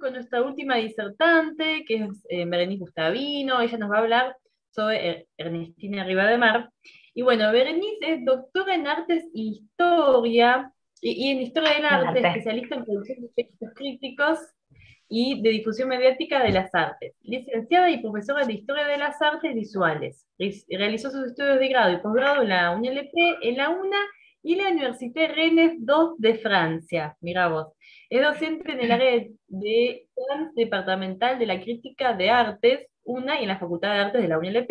con nuestra última disertante, que es eh, Berenice Gustavino. Ella nos va a hablar sobre er-, Ernestina Mar. Y bueno, Berenice es doctora en artes e historia, y, en historia del arte, especialista en producción de textos críticos y de difusión mediática de las artes. Licenciada y profesora de historia de las artes visuales. Realizó sus estudios de grado y posgrado en la UNLP, en la UNA y la Université Rennes II de Francia. Mira vos. Es docente en el área de Departamental de la Crítica de Artes, UNA, y en la Facultad de Artes de la UNLP,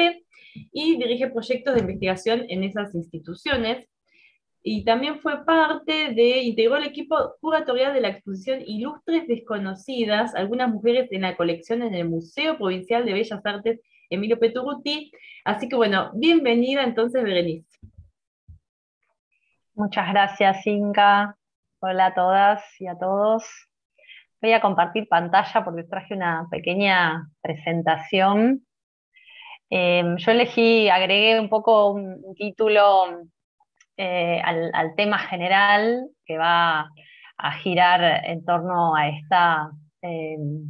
y dirige proyectos de investigación en esas instituciones. Y también fue parte de, integró el equipo curatorial de la exposición Ilustres Desconocidas, algunas mujeres en la colección en el Museo Provincial de Bellas Artes Emilio Peturruti. Así que bueno, bienvenida entonces, Berenice. Muchas gracias, Inga. Hola a todas y a todos. Voy a compartir pantalla porque traje una pequeña presentación. Em, yo elegí, agregué un poco un título eh, al, tema general que va a girar en torno a esta em,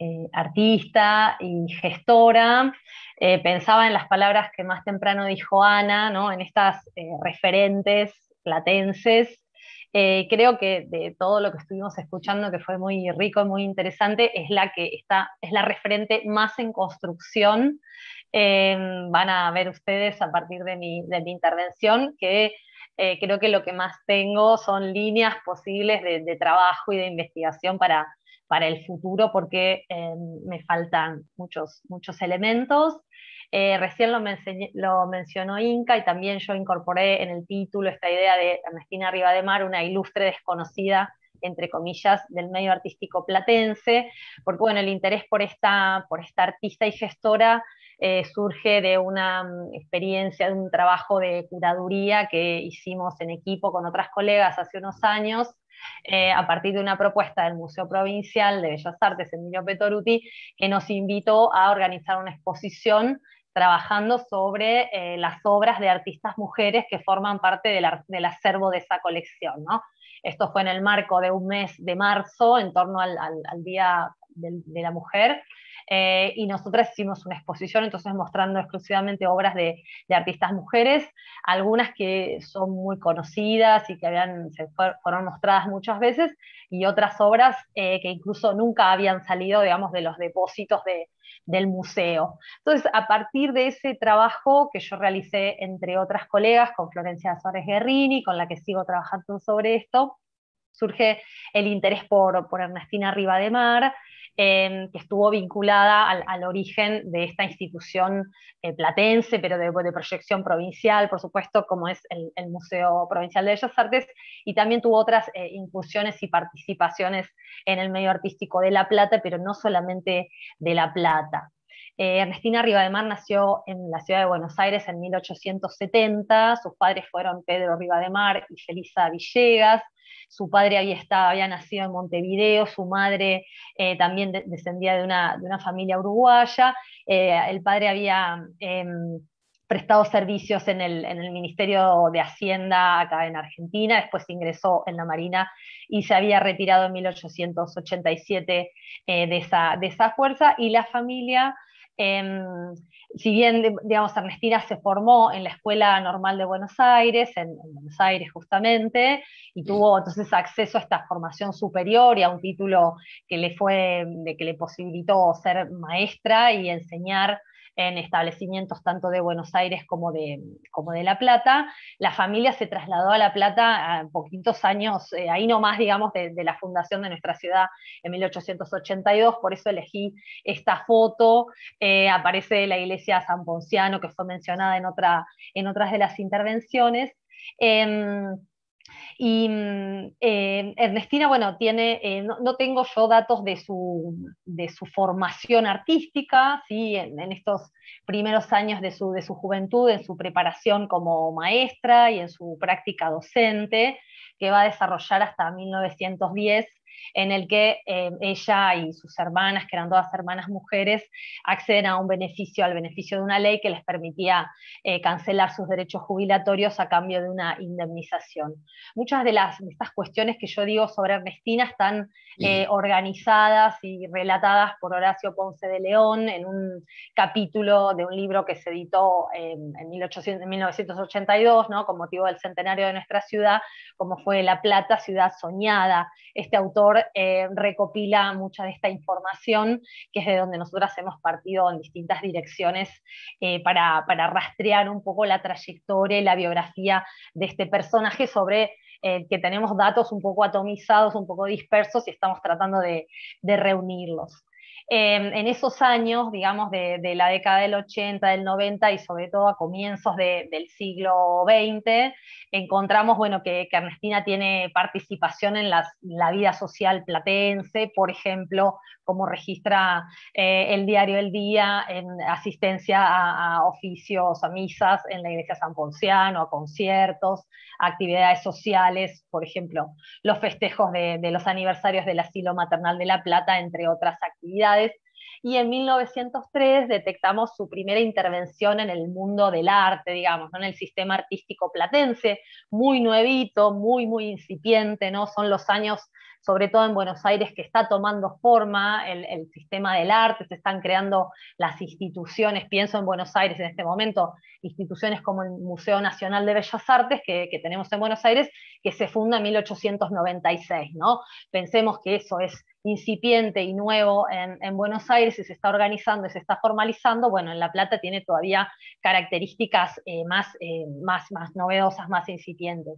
eh, artista y gestora. Eh, pensaba en las palabras que más temprano dijo Ana, en estas referentes platenses eh, creo que de todo lo que estuvimos escuchando, que fue muy rico y muy interesante, es la que es la referente más en construcción. Eh, van a ver ustedes a partir de mi, intervención que eh, creo que lo que más tengo son líneas posibles de, trabajo y de investigación para, para el futuro, porque me faltan muchos, muchos elementos. Eh, recién lo, mencionó Inca y también yo incorporé en el título esta idea de Ernestina Rivademar, una ilustre desconocida entre comillas, del medio artístico platense, porque bueno, el interés por esta, por esta artista y gestora eh, surge de una mm, experiencia, de un trabajo de curaduría que hicimos en equipo con otras colegas hace unos años, eh, a partir de una propuesta del Museo Provincial de Bellas Artes, Emilio Petoruti, que nos invitó a organizar una exposición trabajando sobre eh, las obras de artistas mujeres que forman parte del, acervo de esa colección. ¿no? Esto fue en el marco de un mes de marzo, en torno al Día de, la mujer. Eh, y nosotras hicimos una exposición, entonces mostrando exclusivamente obras de, artistas mujeres, algunas que son muy conocidas y que habían, fueron mostradas muchas veces, y otras obras eh, que incluso nunca habían salido, digamos, de los depósitos del museo. Entonces, a partir de ese trabajo que yo realicé entre otras colegas, con Florencia Suárez Guerrini, con la que sigo trabajando sobre esto, surge el interés por, por Ernestina Riva de Mar, Em, que estuvo vinculada al, origen de esta institución eh, platense, pero de, proyección provincial, por supuesto, como es el, Museo Provincial de Bellas Artes, y también tuvo otras eh, incursiones y participaciones en el medio artístico de La Plata, pero no solamente de La Plata. Eh, Ernestina Rivademar nació en la ciudad de Buenos Aires en 1870, sus padres fueron Pedro Rivademar y Felisa Villegas, su padre había, nacido en Montevideo, su madre eh, también descendía de una, familia uruguaya, eh, el padre había em, prestado servicios en el, Ministerio de Hacienda acá en Argentina, después ingresó en la Marina y se había retirado en 1887 eh, de, esa, fuerza y la familia Em, si bien, digamos, Ernestina se formó en la Escuela Normal de Buenos Aires, en, Buenos Aires justamente, y tuvo entonces acceso a esta formación superior y a un título que le fue, de, que le posibilitó ser maestra y enseñar en establecimientos tanto de Buenos Aires como de, como de La Plata. La familia se trasladó a La Plata a poquitos años, eh, ahí nomás, digamos, de, la fundación de nuestra ciudad en 1882, por eso elegí esta foto. Eh, aparece la iglesia San Ponciano, que fue mencionada en, otra, en otras de las intervenciones. Em, y mm, eh, Ernestina, bueno, tiene, eh, no, tengo yo datos de su, de su formación artística, ¿sí? en, estos primeros años de su, de su juventud, en su preparación como maestra y en su práctica docente, que va a desarrollar hasta 1910 en el que eh, ella y sus hermanas, que eran todas hermanas mujeres, acceden a un beneficio, al beneficio de una ley que les permitía eh, cancelar sus derechos jubilatorios a cambio de una indemnización. Muchas de, estas cuestiones que yo digo sobre Ernestina están eh, organizadas y relatadas por Horacio Ponce de León en un capítulo de un libro que se editó em, en, 1982, con motivo del centenario de nuestra ciudad, como fue La Plata, Ciudad Soñada. Este autor eh, recopila mucha de esta información, que es de donde nosotras hemos partido en distintas direcciones eh, para, rastrear un poco la trayectoria y la biografía de este personaje sobre eh, que tenemos datos un poco atomizados, un poco dispersos y estamos tratando de reunirlos. Em, en esos años, digamos, de, la década del 80, del 90 y sobre todo a comienzos del siglo XX, encontramos, bueno, que, Ernestina tiene participación en la vida social platense, por ejemplo, como registra eh, el diario El Día en asistencia a, oficios, a misas en la iglesia San Ponciano, a conciertos, a actividades sociales, por ejemplo, los festejos de los aniversarios del asilo maternal de La Plata, entre otras actividades y en 1903 detectamos su primera intervención en el mundo del arte, digamos, en el sistema artístico platense, muy nuevito, muy, muy incipiente, ¿no? Son los años sobre todo en Buenos Aires, que está tomando forma el, sistema del arte, se están creando las instituciones, pienso en Buenos Aires en este momento, instituciones como el Museo Nacional de Bellas Artes que, tenemos en Buenos Aires, que se funda en 1896, ¿no? Pensemos que eso es incipiente y nuevo en, Buenos Aires y se está organizando y se está formalizando, bueno, en La Plata tiene todavía características eh, más, eh, más, más novedosas, más incipientes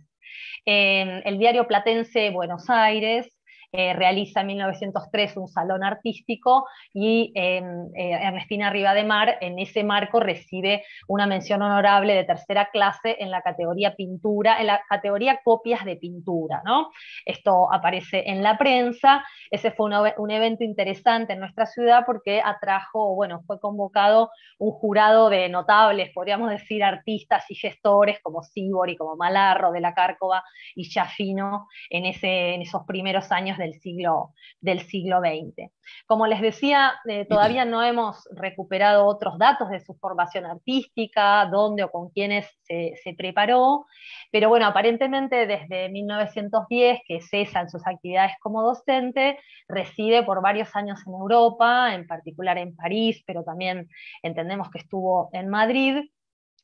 el diario Platense Buenos Aires, eh, realiza en 1903 un salón artístico y em, eh, Ernestina Mar en ese marco recibe una mención honorable de tercera clase en la categoría pintura, en la categoría copias de pintura. ¿no? Esto aparece en la prensa, ese fue un, evento interesante en nuestra ciudad porque atrajo, bueno, fue convocado un jurado de notables, podríamos decir, artistas y gestores como y como Malarro, de la Cárcova y Chafino en, en esos primeros años del siglo, del siglo XX. Como les decía, eh, todavía no hemos recuperado otros datos de su formación artística, dónde o con quiénes se, preparó, pero bueno, aparentemente desde 1910 que cesa en sus actividades como docente, reside por varios años en Europa, en particular en París, pero también entendemos que estuvo en Madrid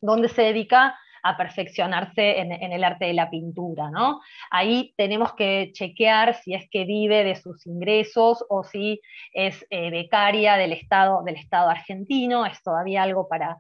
donde se dedica a perfeccionarse en, el arte de la pintura. ¿no? Ahí tenemos que chequear si es que vive de sus ingresos o si es eh, becaria del Estado, del Estado argentino, es todavía algo para,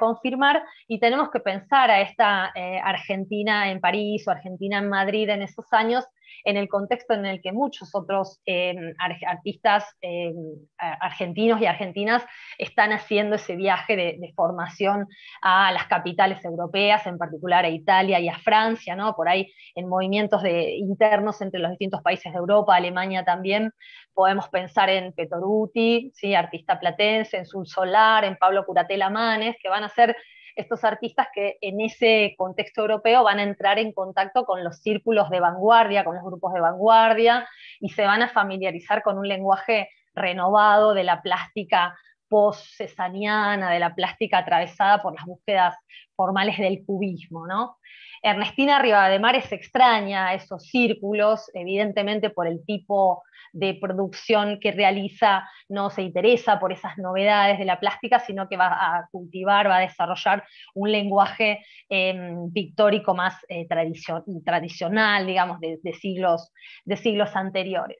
confirmar, y tenemos que pensar a esta eh, Argentina en París o Argentina en Madrid en esos años en el contexto en el que muchos otros em, artistas em, argentinos y argentinas están haciendo ese viaje de, formación a las capitales europeas, en particular a Italia y a Francia, ¿no? por ahí en movimientos de, internos entre los distintos países de Europa, Alemania también, podemos pensar en Petoruti, ¿sí? artista platense, en Sul Solar, en Pablo Curatela Manes, que van a ser estos artistas que en ese contexto europeo van a entrar en contacto con los círculos de vanguardia, con los grupos de vanguardia, y se van a familiarizar con un lenguaje renovado de la plástica post de la plástica atravesada por las búsquedas formales del cubismo. ¿no? Ernestina Rivademar es extraña esos círculos, evidentemente por el tipo de producción que realiza no se interesa por esas novedades de la plástica, sino que va a cultivar, va a desarrollar un lenguaje em, pictórico más eh, tradicional, digamos, siglos, de siglos anteriores.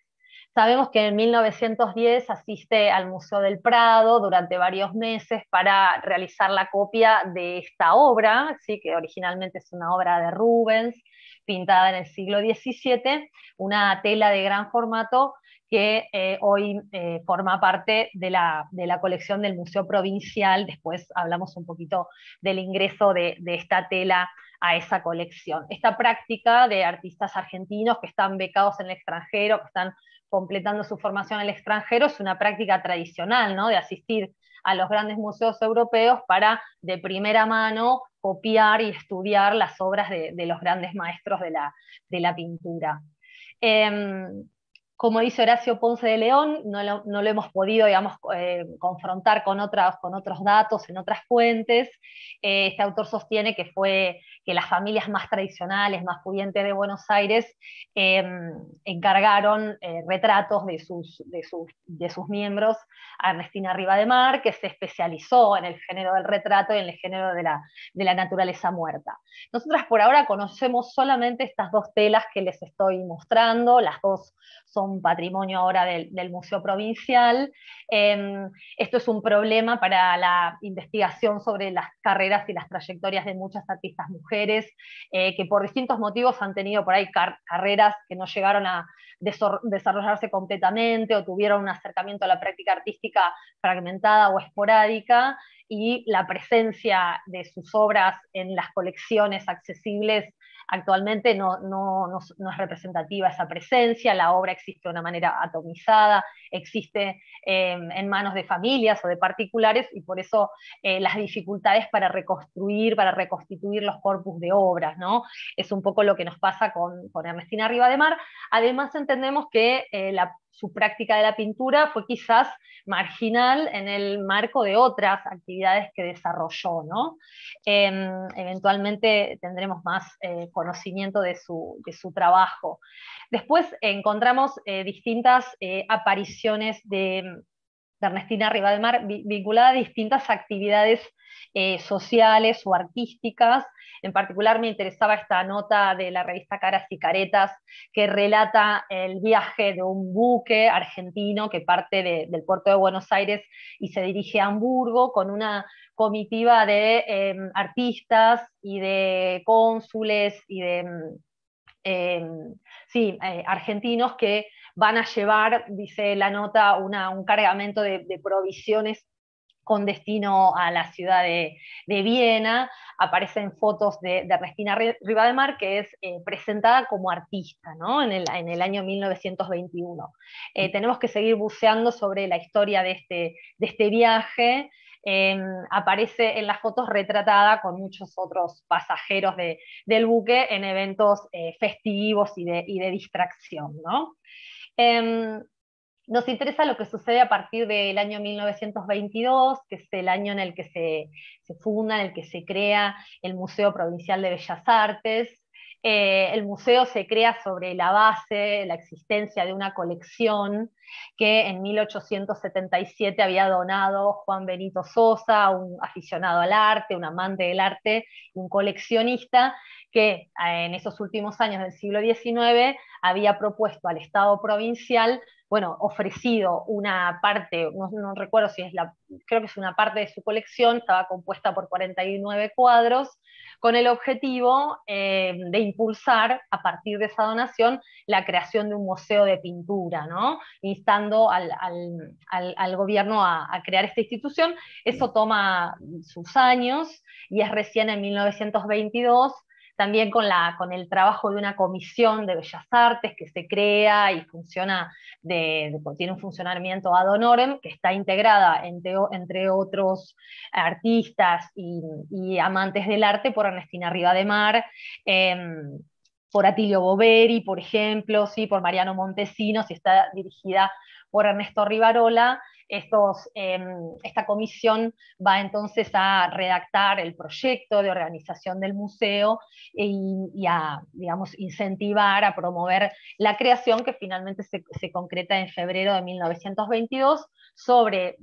Sabemos que en 1910 asiste al Museo del Prado durante varios meses para realizar la copia de esta obra, ¿sí? que originalmente es una obra de Rubens, pintada en el siglo XVII, una tela de gran formato que eh, hoy eh, forma parte de la, colección del Museo Provincial. Después hablamos un poquito del ingreso de, de esta tela a esa colección. Esta práctica de artistas argentinos que están becados en el extranjero, que están completando su formación en el extranjero, es una práctica tradicional, ¿no? De asistir a los grandes museos europeos para de primera mano copiar y estudiar las obras de, los grandes maestros de la, pintura. Em, como dice Horacio Ponce de León, no lo, hemos podido, digamos, eh, confrontar con, otras, con otros datos en otras fuentes. Eh, este autor sostiene que fue que las familias más tradicionales, más pudientes de Buenos Aires, em, encargaron eh, retratos de sus, de, sus, miembros a Ernestina Rivademar, que se especializó en el género del retrato y en el género de la, de la naturaleza muerta. Nosotras por ahora conocemos solamente estas dos telas que les estoy mostrando, las dos son un patrimonio ahora del, Museo Provincial. Em, esto es un problema para la investigación sobre las carreras y las trayectorias de muchas artistas mujeres eh, que por distintos motivos han tenido por ahí carreras que no llegaron a desarrollarse completamente o tuvieron un acercamiento a la práctica artística fragmentada o esporádica y la presencia de sus obras en las colecciones accesibles Actualmente no, es representativa esa presencia, la obra existe de una manera atomizada, existe eh, en manos de familias o de particulares y por eso eh, las dificultades para reconstruir, para reconstituir los corpus de obras, ¿no? Es un poco lo que nos pasa con, con de Mar, Además entendemos que eh, la su práctica de la pintura fue quizás marginal en el marco de otras actividades que desarrolló. ¿no? Em, eventualmente tendremos más eh, conocimiento de su, trabajo. Después encontramos eh, distintas eh, apariciones de de Ernestina Rivademar vinculada a distintas actividades eh, sociales o artísticas. En particular me interesaba esta nota de la revista Caras y Caretas que relata el viaje de un buque argentino que parte del puerto de Buenos Aires y se dirige a Hamburgo con una comitiva de em, artistas y de cónsules y de... Em, em, sí, eh, argentinos que van a llevar, dice la nota, un cargamento de, provisiones con destino a la ciudad de, Viena, aparecen fotos de, de Restina Rivademar, que es eh, presentada como artista en, el, año 1921. Eh, tenemos que seguir buceando sobre la historia de este, este viaje. Em, aparece en las fotos retratada con muchos otros pasajeros del buque en eventos eh, festivos y de, distracción. Em, nos interesa lo que sucede a partir del año 1922, que es el año en el que se, se, funda, en el que se crea el Museo Provincial de Bellas Artes, eh, el museo se crea sobre la base, la existencia de una colección que en 1877 había donado Juan Benito Sosa, un aficionado al arte, un amante del arte, un coleccionista que eh, en esos últimos años del siglo XIX había propuesto al Estado provincial bueno, ofrecido una parte, no, recuerdo si es la, creo que es una parte de su colección, estaba compuesta por 49 cuadros, con el objetivo eh, de impulsar a partir de esa donación la creación de un museo de pintura, ¿no? instando al, gobierno a, crear esta institución. Eso toma sus años y es recién en 1922 también con, el trabajo de una comisión de bellas artes que se crea y funciona, pues, tiene un funcionamiento ad honorem, que está integrada entre, otros artistas y, amantes del arte por Ernestina Rivademar. Em, por Atilio Boveri, por ejemplo, ¿sí? por Mariano Montesinos, y está dirigida por Ernesto Rivarola, Em, esta comisión va entonces a redactar el proyecto de organización del museo y, a, digamos, incentivar, a promover la creación que finalmente se, concreta en febrero de 1922 sobre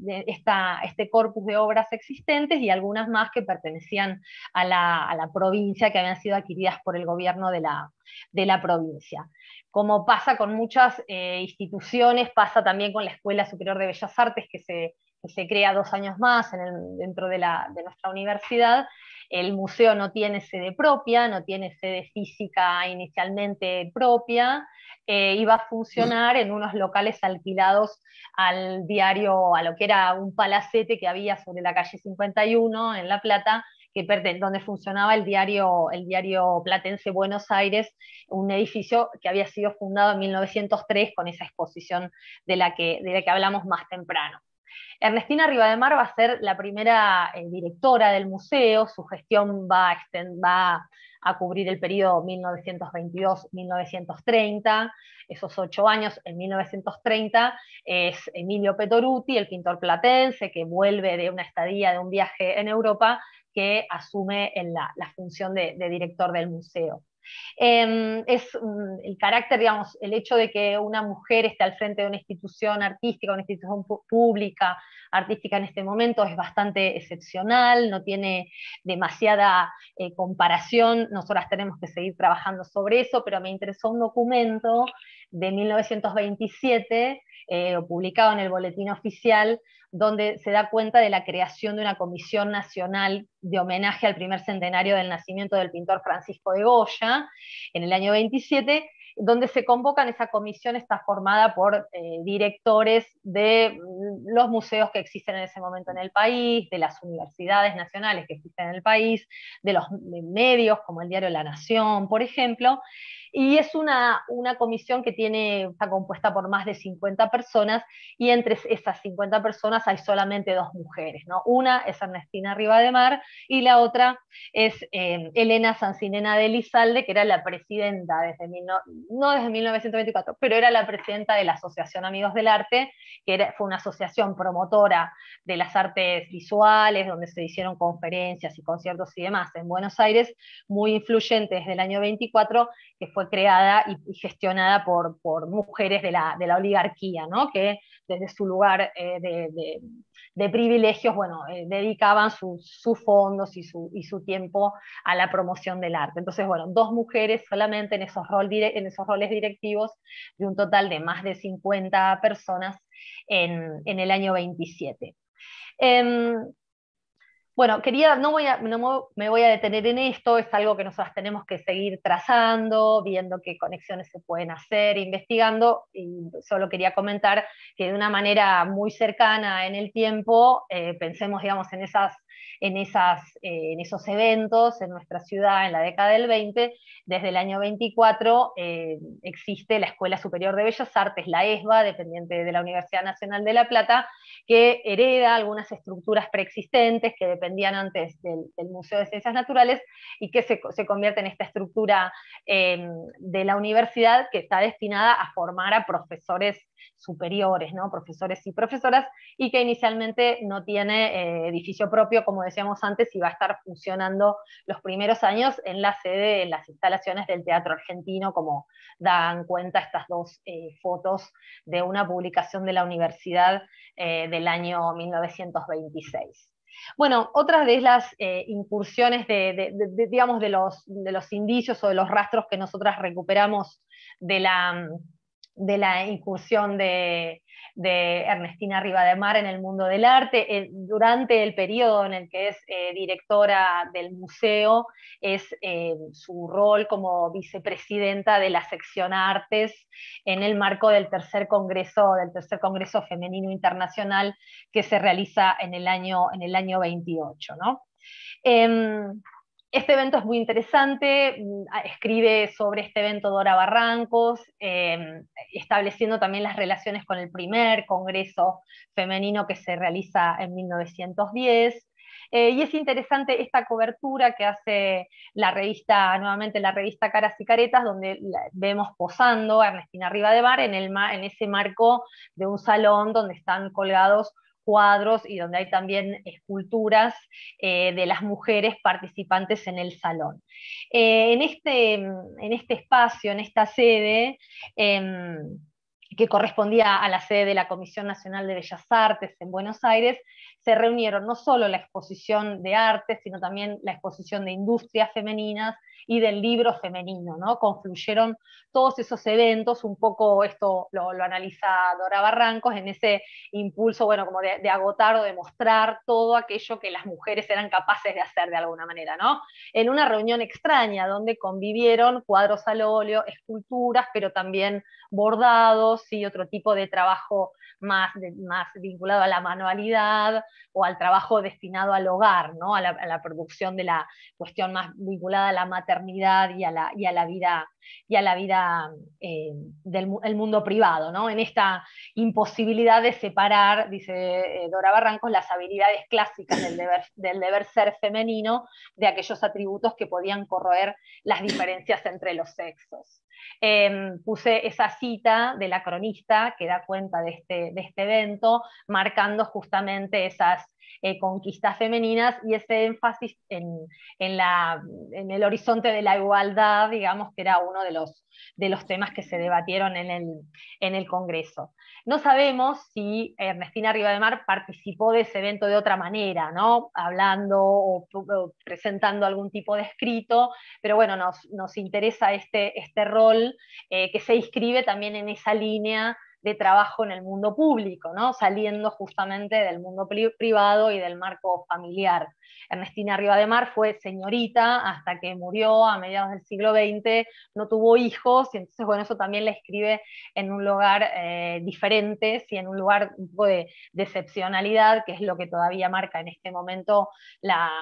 este corpus de obras existentes y algunas más que pertenecían a la, a la provincia que habían sido adquiridas por el gobierno de la, de la provincia. Como pasa con muchas eh, instituciones, pasa también con la Escuela Superior de Bellas Artes, que se, crea dos años más dentro de, nuestra universidad. El museo no tiene sede propia, no tiene sede física inicialmente propia, iba eh, a funcionar en unos locales alquilados al diario, a lo que era un palacete que había sobre la calle 51 en La Plata, donde funcionaba el diario, el diario Platense Buenos Aires, un edificio que había sido fundado en 1903 con esa exposición de la que, que hablamos más temprano. Ernestina Rivademar va a ser la primera eh, directora del museo, su gestión va, a, va a cubrir el periodo 1922-1930, esos ocho años. En 1930 es Emilio Petoruti, el pintor platense, que vuelve de una estadía, de un viaje en Europa, que asume en la, función de director del museo. Em, es mm, el carácter, digamos, el hecho de que una mujer esté al frente de una institución artística, una institución pública artística en este momento es bastante excepcional, no tiene demasiada eh, comparación, nosotras tenemos que seguir trabajando sobre eso, pero me interesó un documento de 1927, eh, publicado en el Boletín Oficial, donde se da cuenta de la creación de una comisión nacional de homenaje al primer centenario del nacimiento del pintor Francisco de Goya en el año 27, donde se convocan, esa comisión está formada por eh, directores de los museos que existen en ese momento en el país, de las universidades nacionales que existen en el país, de los medios como el diario La Nación, por ejemplo. Y es una, una comisión que tiene, está compuesta por más de 50 personas y entre esas 50 personas hay solamente dos mujeres. ¿no? Una es Ernestina Mar, y la otra es eh, Elena Sancinena de Lizalde, que era la presidenta desde no, desde 1924, pero era la presidenta de la Asociación Amigos del Arte, que era, fue una asociación asociación promotora de las artes visuales, donde se hicieron conferencias y conciertos y demás en Buenos Aires, muy influyente desde el año 24, que fue creada y, gestionada por, mujeres de la, oligarquía, ¿no? que desde su lugar eh, de, privilegios, bueno, eh, dedicaban sus fondos y su, tiempo a la promoción del arte. Entonces, bueno, dos mujeres solamente en esos, en esos roles directivos de un total de más de 50 personas en, el año 27. Em, bueno, quería, no, me voy a detener en esto, es algo que nosotros tenemos que seguir trazando, viendo qué conexiones se pueden hacer, investigando, y solo quería comentar que de una manera muy cercana en el tiempo, eh, pensemos, digamos, en esas en, esas, eh, en esos eventos en nuestra ciudad en la década del 20. Desde el año 24 eh, existe la Escuela Superior de Bellas Artes, la ESBA, dependiente de la Universidad Nacional de La Plata, que hereda algunas estructuras preexistentes que dependían antes del, Museo de Ciencias Naturales y que se, convierte en esta estructura em, de la universidad que está destinada a formar a profesores superiores, ¿no? profesores y profesoras, y que inicialmente no tiene eh, edificio propio, como decíamos antes, y va a estar funcionando los primeros años en la sede, en las instalaciones del Teatro Argentino, como dan cuenta estas dos eh, fotos de una publicación de la universidad eh, del año 1926. Bueno, otras de las eh, incursiones de, los, de los indicios o de los rastros que nosotras recuperamos de la de la incursión de, de Ernestina Rivademar en el mundo del arte. Eh, durante el periodo en el que es eh, directora del museo, es eh, su rol como vicepresidenta de la sección artes en el marco del tercer congreso, del tercer congreso femenino internacional que se realiza en el año, en el año 28 este evento es muy interesante, mm, escribe sobre este evento Dora Barrancos, em, estableciendo también las relaciones con el primer Congreso Femenino que se realiza en 1910. Eh, y es interesante esta cobertura que hace la revista, nuevamente la revista Caras y Caretas, donde vemos posando a Ernestina Arriba en, el, en ese marco de un salón donde están colgados y donde hay también esculturas eh, de las mujeres participantes en el salón. Eh, este, en, este, espacio, en esta sede, em, que correspondía a la sede de la Comisión Nacional de Bellas Artes en Buenos Aires, se reunieron no solo la exposición de arte, sino también la exposición de industrias femeninas y del libro femenino, ¿no? Confluyeron todos esos eventos, un poco esto lo, analiza Dora Barrancos, en ese impulso, bueno, como de, agotar o de mostrar todo aquello que las mujeres eran capaces de hacer de alguna manera, ¿no? En una reunión extraña donde convivieron cuadros al óleo, esculturas, pero también bordados y otro tipo de trabajo más, más vinculado a la manualidad o al trabajo destinado al hogar, ¿no? A la, a la producción de la cuestión más vinculada a la materia y a la, vida, y a la vida eh, del mundo privado, ¿no? en esta imposibilidad de separar, dice eh, Dora Barrancos, las habilidades clásicas del deber ser femenino de aquellos atributos que podían corroer las diferencias entre los sexos. Em, puse esa cita de la cronista que da cuenta de este, este evento, marcando justamente esas eh, conquistas femeninas y ese énfasis en, en, el horizonte de la igualdad, digamos, que era uno de los, de los temas que se debatieron en el, Congreso. No sabemos si Ernestina Rivademar participó de ese evento de otra manera, ¿no? hablando o, presentando algún tipo de escrito, pero bueno, nos, interesa este, este rol eh, que se inscribe también en esa línea de trabajo en el mundo público, ¿no? saliendo justamente del mundo privado y del marco familiar. Ernestina Rivademar fue señorita hasta que murió a mediados del siglo XX, no tuvo hijos, y entonces, bueno, eso también la escribe en un lugar eh, diferente, sí, en un lugar un poco de, decepcionalidad, que es lo que todavía marca en este momento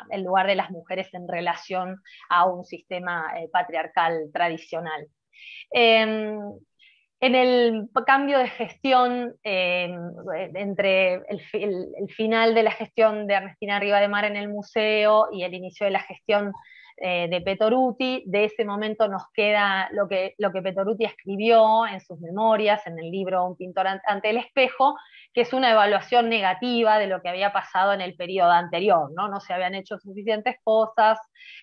el lugar de las mujeres en relación a un sistema eh, patriarcal tradicional. Em, en el cambio de gestión eh, entre el, final de la gestión de Ernestina Arriba de Mar en el museo y el inicio de la gestión eh, de Petoruti, de ese momento nos queda lo que, lo que Petoruti escribió en sus memorias, en el libro Un pintor ante el espejo, que es una evaluación negativa de lo que había pasado en el periodo anterior, ¿no? se habían hecho suficientes cosas,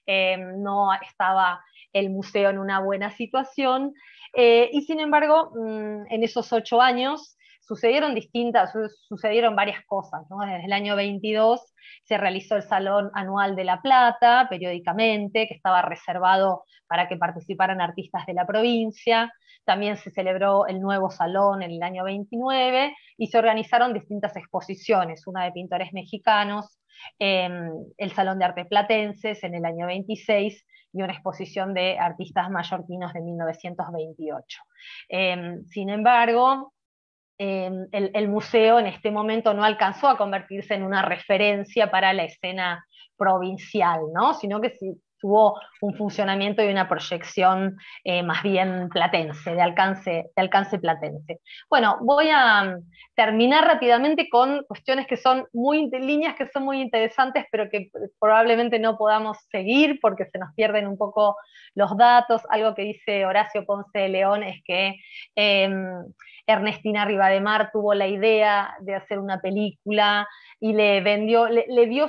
eh, no estaba el museo en una buena situación, eh, y sin embargo, mm, en esos ocho años sucedieron distintas, sucedieron varias cosas. Desde el año 22 se realizó el Salón Anual de la Plata periódicamente, que estaba reservado para que participaran artistas de la provincia. También se celebró el nuevo salón en el año 29 y se organizaron distintas exposiciones, una de pintores mexicanos, em, el Salón de Artes Platenses en el año 26 y una exposición de artistas mallorquinos de 1928. Em, sin embargo, em, el, museo en este momento no alcanzó a convertirse en una referencia para la escena provincial, ¿no? sino que sí tuvo un funcionamiento y una proyección eh, más bien platense, de alcance, de alcance platense. Bueno, voy a mm, terminar rápidamente con cuestiones que son muy, líneas que son muy interesantes, pero que probablemente no podamos seguir porque se nos pierden un poco los datos. Algo que dice Horacio Ponce de León es que... Em, Ernestina Rivademar tuvo la idea de hacer una película y le vendió, le, dio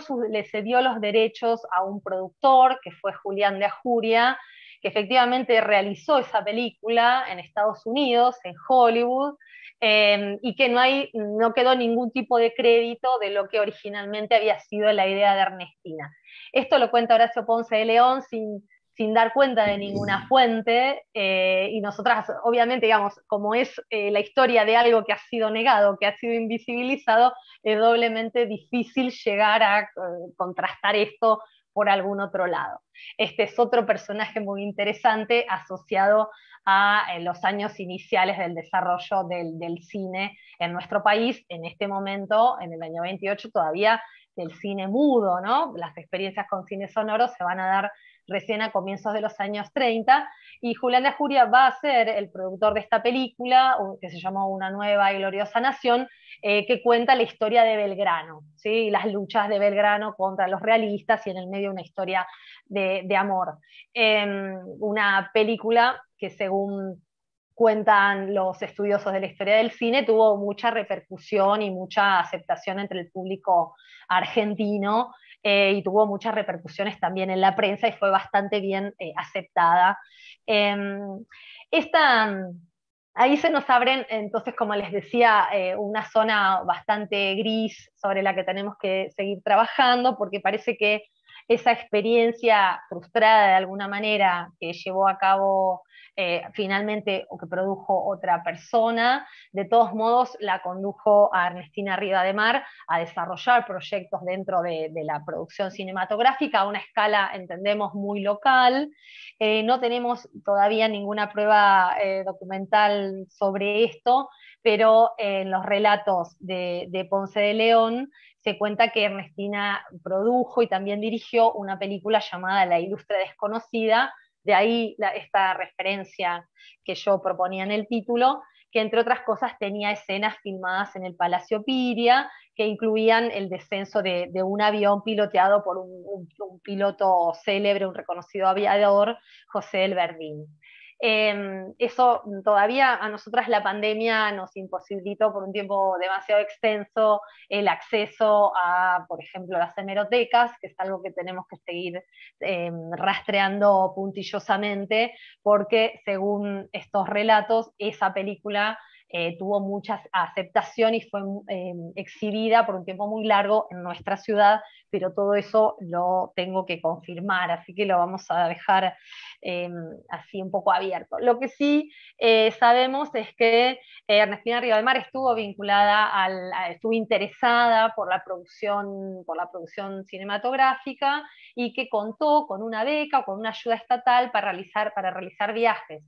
cedió los derechos a un productor que fue Julián de Ajuria, que efectivamente realizó esa película en Estados Unidos, en Hollywood, em, y que no, hay, no quedó ningún tipo de crédito de lo que originalmente había sido la idea de Ernestina. Esto lo cuenta Horacio Ponce de León sin sin dar cuenta de ninguna fuente, eh, y nosotras, obviamente, digamos, como es eh, la historia de algo que ha sido negado, que ha sido invisibilizado, es doblemente difícil llegar a eh, contrastar esto por algún otro lado. Este es otro personaje muy interesante asociado a los años iniciales del desarrollo del, cine en nuestro país. En este momento, en el año 28, todavía el cine mudo, ¿no? Las experiencias con cine sonoro se van a dar recién a comienzos de los años 30, y Julián de Ajuria va a ser el productor de esta película, que se llamó Una nueva y gloriosa nación, eh, que cuenta la historia de Belgrano, ¿sí? las luchas de Belgrano contra los realistas y en el medio una historia de, amor. Em, una película que según cuentan los estudiosos de la historia del cine, tuvo mucha repercusión y mucha aceptación entre el público argentino eh, y tuvo muchas repercusiones también en la prensa y fue bastante bien eh, aceptada. Em, esta, ahí se nos abren, entonces, como les decía, eh, una zona bastante gris sobre la que tenemos que seguir trabajando, porque parece que esa experiencia frustrada de alguna manera que llevó a cabo eh, finalmente o que produjo otra persona, de todos modos la condujo a Ernestina Riva de Mar a desarrollar proyectos dentro de, la producción cinematográfica a una escala, entendemos, muy local. Eh, no tenemos todavía ninguna prueba eh, documental sobre esto, pero en los relatos de Ponce de León se cuenta que Ernestina produjo y también dirigió una película llamada La Ilustre Desconocida, de ahí esta referencia que yo proponía en el título, que entre otras cosas tenía escenas filmadas en el Palacio Piria, que incluían el descenso de, un avión piloteado por un, piloto célebre, un reconocido aviador, José El Verdín. Em, eso todavía a nosotras la pandemia nos imposibilitó por un tiempo demasiado extenso el acceso a, por ejemplo, las hemerotecas, que es algo que tenemos que seguir em, rastreando puntillosamente, porque según estos relatos, esa película eh, tuvo mucha aceptación y fue em, exhibida por un tiempo muy largo en nuestra ciudad, pero todo eso lo tengo que confirmar, así que lo vamos a dejar em, así un poco abierto. Lo que sí eh, sabemos es que eh, Ernestina Mar estuvo vinculada, estuvo interesada por la, producción, por la producción cinematográfica y que contó con una beca o con una ayuda estatal para realizar, para realizar viajes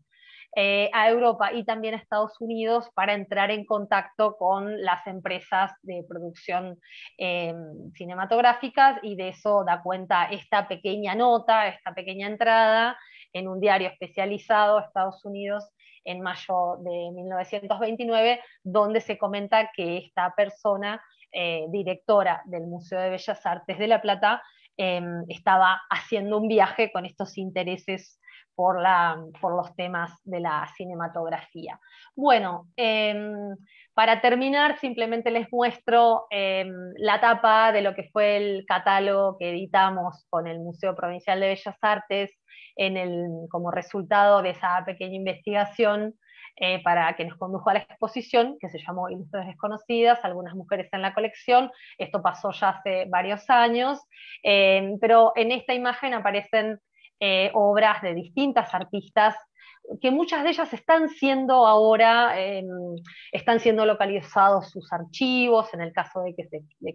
eh, a Europa y también a Estados Unidos para entrar en contacto con las empresas de producción eh, cinematográficas y de eso da cuenta esta pequeña nota, esta pequeña entrada en un diario especializado Estados Unidos en mayo de 1929, donde se comenta que esta persona, eh, directora del Museo de Bellas Artes de La Plata, em, estaba haciendo un viaje con estos intereses por, la, por los temas de la cinematografía. Bueno, em, para terminar, simplemente les muestro em, la tapa de lo que fue el catálogo que editamos con el Museo Provincial de Bellas Artes en el, como resultado de esa pequeña investigación eh, para que nos condujo a la exposición, que se llamó Ilustres Desconocidas, algunas mujeres en la colección, esto pasó ya hace varios años, em, pero en esta imagen aparecen eh, obras de distintas artistas que muchas de ellas están siendo ahora, em, están siendo localizados sus archivos, en el caso de que,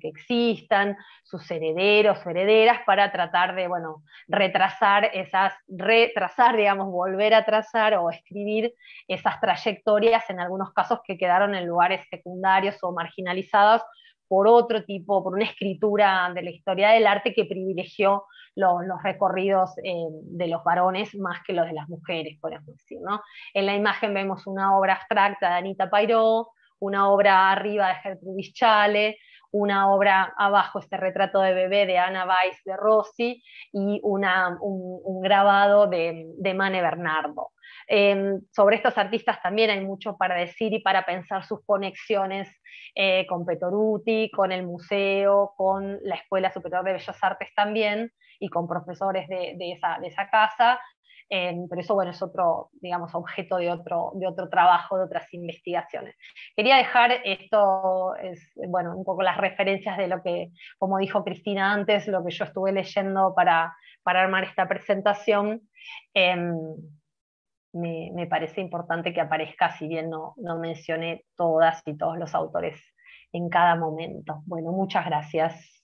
existan, sus herederos o herederas, para tratar de, bueno, retrasar esas, retrasar, digamos, volver a trazar o escribir esas trayectorias, en algunos casos que quedaron en lugares secundarios o marginalizadas por otro tipo, por una escritura de la historia del arte que privilegió los recorridos eh, de los varones más que los de las mujeres, por ejemplo. ¿no? En la imagen vemos una obra abstracta de Anita Pairo, una obra arriba de Gertrudis Chale, una obra abajo, este retrato de bebé de Ana Weiss de Rossi y una, un, grabado de, Mane Bernardo. Em, sobre estos artistas también hay mucho para decir y para pensar sus conexiones eh, con Petoruti, con el museo, con la Escuela Superior de Bellas Artes también, y con profesores de, esa, casa, eh, pero eso bueno, es otro, digamos, objeto de otro, de otro trabajo, de otras investigaciones. Quería dejar esto, es, bueno, un poco las referencias de lo que, como dijo Cristina antes, lo que yo estuve leyendo para, armar esta presentación. Eh, me, parece importante que aparezca, si bien no mencioné todas y todos los autores en cada momento. Bueno, muchas gracias.